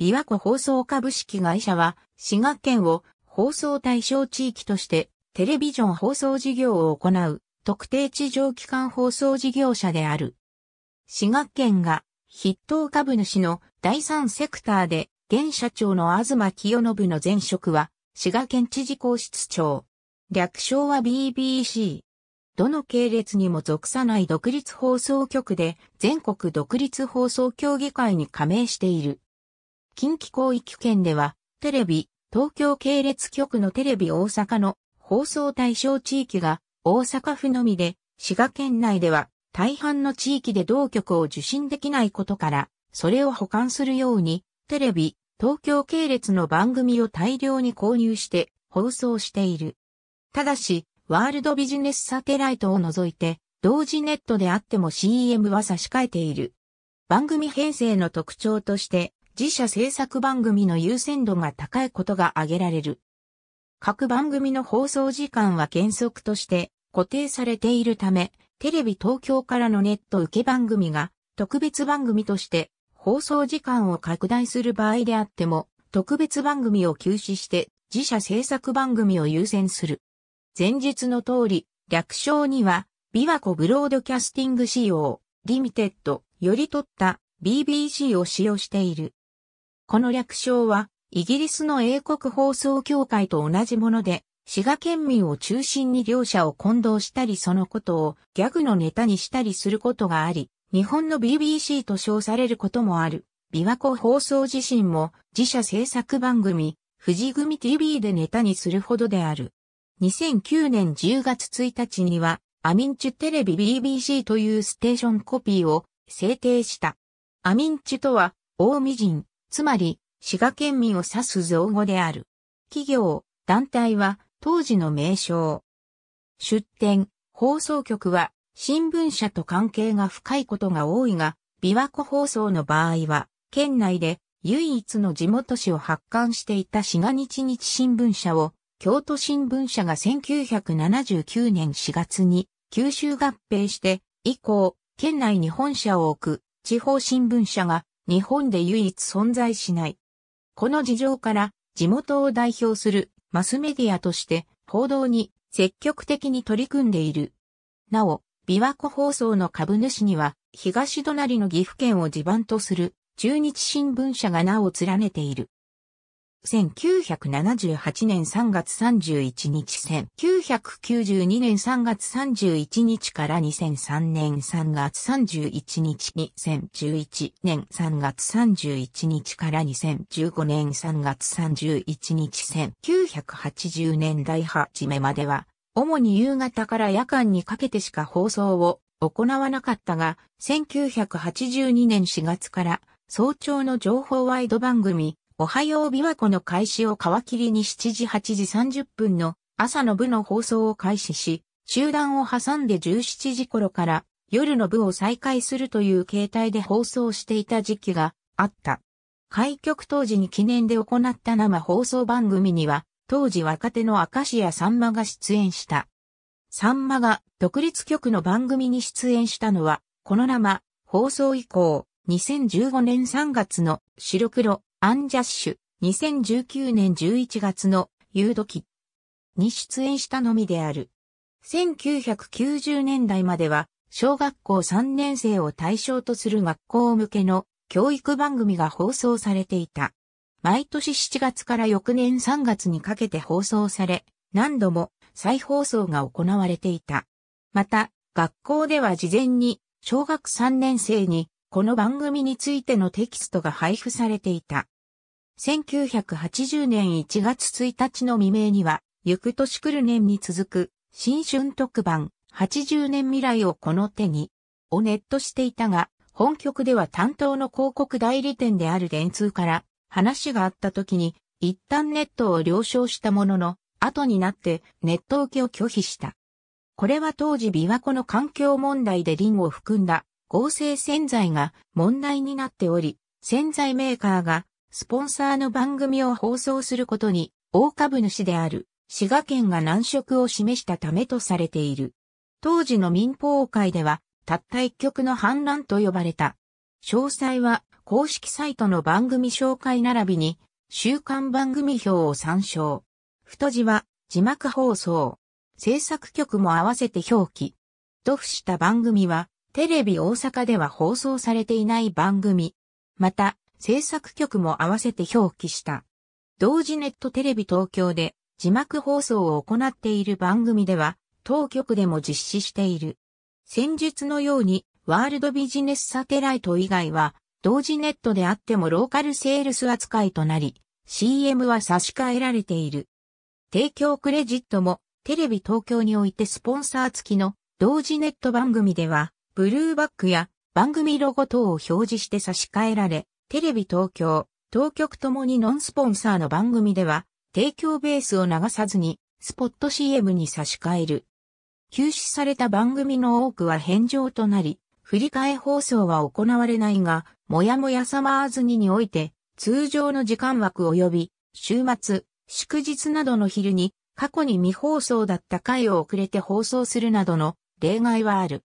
琵琶湖放送株式会社は、滋賀県を放送対象地域として、テレビジョン放送事業を行う、特定地上機関放送事業者である。滋賀県が、筆頭株主の第三セクターで、現社長の東清信の前職は、滋賀県知事公室長。略称は BBC。どの系列にも属さない独立放送局で、全国独立放送協議会に加盟している。近畿広域圏では、テレビ、東京系列局のテレビ大阪の放送対象地域が大阪府のみで、滋賀県内では大半の地域で同局を受信できないことから、それを保管するように、テレビ、東京系列の番組を大量に購入して放送している。ただし、ワールドビジネスサテライトを除いて、同時ネットであっても CM は差し替えている。番組編成の特徴として、自社制作番組の優先度が高いことが挙げられる。各番組の放送時間は原則として固定されているため、テレビ東京からのネット受け番組が特別番組として放送時間を拡大する場合であっても、特別番組を休止して自社制作番組を優先する。前述の通り、略称には、琵琶湖ブロードキャスティング仕様、リミテッド、より取った BBC を使用している。この略称は、イギリスの英国放送協会と同じもので、滋賀県民を中心に両者を混同したりそのことをギャグのネタにしたりすることがあり、日本の BBC と称されることもある。琵琶湖放送自身も自社制作番組、富士組 TV でネタにするほどである。2009年10月1日には、アミンチュテレビ BBC というステーションコピーを制定した。アミンチュとは、大美人、つまり、滋賀県民を指す造語である。企業、団体は当時の名称。出展、放送局は新聞社と関係が深いことが多いが、琵琶湖放送の場合は、県内で唯一の地元紙を発刊していた滋賀日日新聞社を、京都新聞社が1979年4月に九州合併して、以降、県内に本社を置く地方新聞社が日本で唯一存在しない。この事情から地元を代表するマスメディアとして報道に積極的に取り組んでいる。なお、琵琶湖放送の株主には東隣の岐阜県を地盤とする中日新聞社が名を連ねている。1978年3月31日1992年3月31日から2003年3月31日2011年3月31日から2015年3月31日1980年代初めまでは、主に夕方から夜間にかけてしか放送を行わなかったが、1982年4月から早朝の情報ワイド番組、おはよう琵琶湖の開始を皮切りに7時8時30分の朝の部の放送を開始し、集団を挟んで17時頃から夜の部を再開するという形態で放送していた時期があった。開局当時に記念で行った生放送番組には、当時若手の明石やさんまが出演した。さんまが独立局の番組に出演したのは、この生放送以降、2015年3月の白黒アンジャッシュ、2019年11月のユードキ、に出演したのみである。1990年代までは、小学校3年生を対象とする学校向けの教育番組が放送されていた。毎年7月から翌年3月にかけて放送され、何度も再放送が行われていた。また、学校では事前に小学3年生にこの番組についてのテキストが配布されていた。1980年1月1日の未明には、ゆく年来る年に続く、新春特番、80年未来をこの手に、をネットしていたが、本局では担当の広告代理店である電通から、話があった時に、一旦ネットを了承したものの、後になってネット受けを拒否した。これは当時琵琶湖の環境問題で林を含んだ合成洗剤が問題になっており、洗剤メーカーがスポンサーの番組を放送することに大株主である滋賀県が難色を示したためとされている。当時の民放会ではたった一曲の反乱と呼ばれた。詳細は公式サイトの番組紹介並びに週刊番組表を参照。太字は字幕放送。制作局も合わせて表記。と付した番組はテレビ大阪では放送されていない番組、また、制作局も合わせて表記した。同時ネットテレビ東京で字幕放送を行っている番組では、当局でも実施している。先日のように、ワールドビジネスサテライト以外は、同時ネットであってもローカルセールス扱いとなり、CM は差し替えられている。提供クレジットも、テレビ東京においてスポンサー付きの同時ネット番組では、ブルーバックや番組ロゴ等を表示して差し替えられ、テレビ東京、当局ともにノンスポンサーの番組では、提供ベースを流さずに、スポット CM に差し替える。休止された番組の多くは返上となり、振り替え放送は行われないが、もやもやサマーズににおいて、通常の時間枠及び、週末、祝日などの昼に、過去に未放送だった回を遅れて放送するなどの例外はある。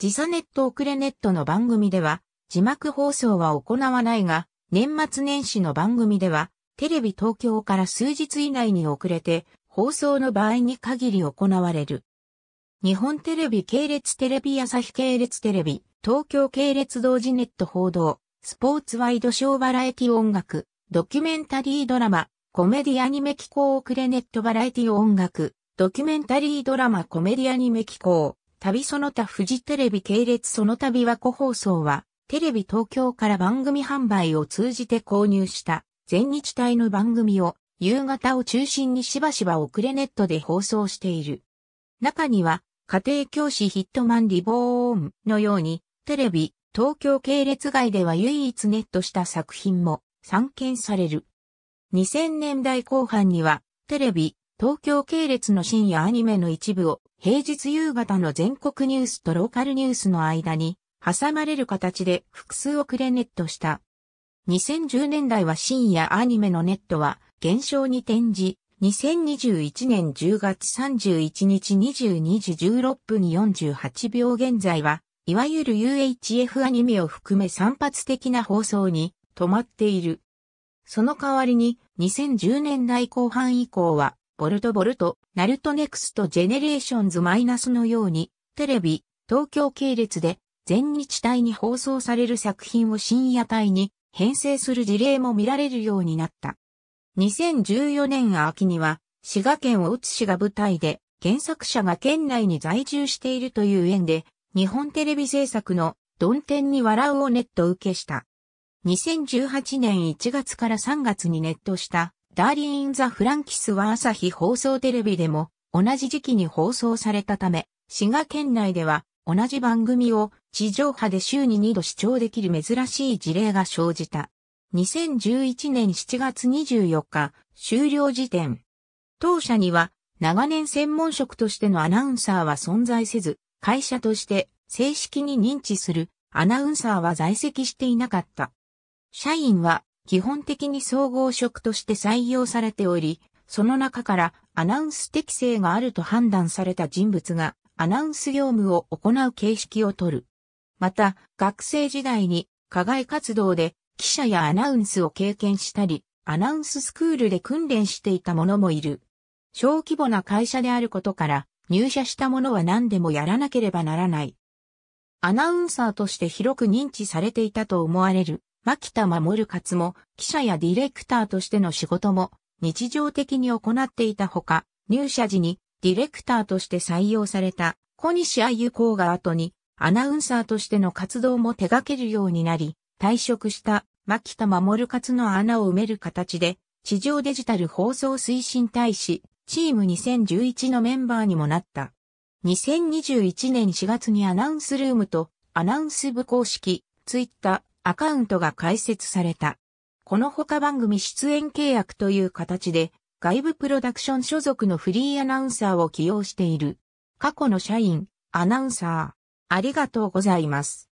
時差ネット遅れネットの番組では、字幕放送は行わないが、年末年始の番組では、テレビ東京から数日以内に遅れて、放送の場合に限り行われる。日本テレビ系列テレビ朝日系列テレビ、東京系列同時ネット報道、スポーツワイドショーバラエティ音楽、ドキュメンタリードラマ、コメディアニメ機構遅れネットバラエティ音楽、ドキュメンタリードラマコメディアニメ機構、旅その他富士テレビ系列その旅は個放送は、テレビ東京から番組販売を通じて購入した全日体の番組を夕方を中心にしばしば遅れネットで放送している。中には、家庭教師ヒットマンリボーンのように、テレビ、東京系列外では唯一ネットした作品も散見される。2000年代後半には、テレビ、東京系列の深夜アニメの一部を平日夕方の全国ニュースとローカルニュースの間に挟まれる形で複数億れネットした。2010年代は深夜アニメのネットは減少に転じ、2021年10月31日22時16分48秒現在は、いわゆる UHF アニメを含め散発的な放送に止まっている。その代わりに2010年代後半以降はボルトボルト、ナルトネクストジェネレーションズマイナスのように、テレビ、東京系列で、全日帯に放送される作品を深夜帯に編成する事例も見られるようになった。2014年秋には、滋賀県打つ市が舞台で、原作者が県内に在住しているという縁で、日本テレビ制作の、どん天に笑うをネット受けした。2018年1月から3月にネットした、ダーリー・イン・ザ・フランキスは朝日放送テレビでも同じ時期に放送されたため、滋賀県内では同じ番組を地上波で週に2度視聴できる珍しい事例が生じた。2011年7月24日終了時点。当社には長年専門職としてのアナウンサーは存在せず、会社として正式に認知するアナウンサーは在籍していなかった。社員は基本的に総合職として採用されており、その中からアナウンス適性があると判断された人物がアナウンス業務を行う形式をとる。また、学生時代に課外活動で記者やアナウンスを経験したり、アナウンススクールで訓練していた者もいる。小規模な会社であることから入社した者は何でもやらなければならない。アナウンサーとして広く認知されていたと思われる牧田守勝も記者やディレクターとしての仕事も日常的に行っていたほか、入社時にディレクターとして採用された小西愛友子が後にアナウンサーとしての活動も手掛けるようになり、退職した牧田守勝の穴を埋める形で、地上デジタル放送推進大使、チーム2011のメンバーにもなった。2021年4月にアナウンスルームとアナウンス部公式、ツイッタアカウントが開設された。このほか番組出演契約という形で、外部プロダクション所属のフリーアナウンサーを起用している。過去の社員、アナウンサー、ありがとうございます。